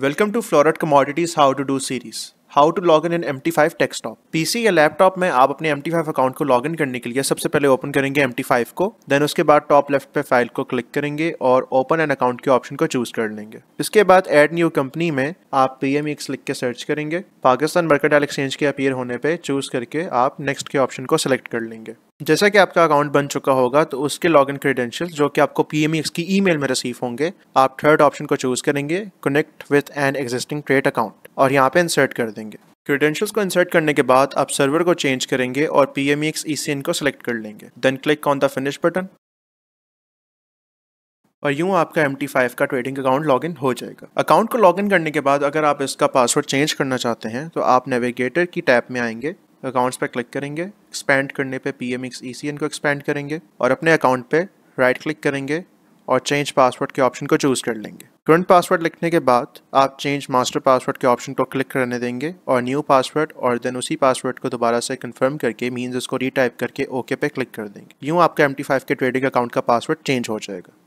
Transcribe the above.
welcome to Floret Commodities how to do series how to log in in M T five desktop PC या laptop में आप अपने M T five account को log in करने के लिए सबसे पहले ओपन करेंगे एम टी फाइव को देन उसके बाद टॉप लेफ्ट पे फाइल को क्लिक करेंगे और ओपन एन अकाउंट के ऑप्शन को चूज कर लेंगे इसके बाद एड न्यू कंपनी में आप पी एम एक्स लिख के सर्च करेंगे पाकिस्तान मर्केटाइल एक्सचेंज के अपीयर होने पर चूज करके आप नेक्स्ट के ऑप्शन को सिलेक्ट कर लेंगे जैसा कि आपका अकाउंट बन चुका होगा तो उसके लॉगिन क्रेडेंशियल्स जो कि आपको एक्स की ईमेल में रिसीव होंगे आप थर्ड ऑप्शन को चूज करेंगे connect with an existing trade account और यहाँ पे इंसर्ट कर देंगे क्रेडेंशियल्स को इंसर्ट करने के बाद आप सर्वर को चेंज करेंगे और P M X E C N को सिलेक्ट कर लेंगे then click on the finish button और यूं आपका एम टी फाइव का ट्रेडिंग अकाउंट लॉगिन हो जाएगा अकाउंट को लॉगिन करने के बाद अगर आप इसका पासवर्ड चेंज करना चाहते हैं तो आप नेविगेटर की टैब में आएंगे अकाउंट्स पे क्लिक करेंगे एक्सपेंड करने पे P M X C N को एक्सपेंड करेंगे और अपने अकाउंट पे राइट क्लिक करेंगे और चेंज पासवर्ड के ऑप्शन को चूज़ कर लेंगे करंट पासवर्ड लिखने के बाद आप चेंज मास्टर पासवर्ड के ऑप्शन को क्लिक करने देंगे और न्यू पासवर्ड और देन उसी पासवर्ड को दोबारा से कंफर्म करके मीन्स उसको रीटाइप करके ओके पे क्लिक कर देंगे यूँ आपका एम के ट्रेडिंग अकाउंट का पासवर्ड चेंज हो जाएगा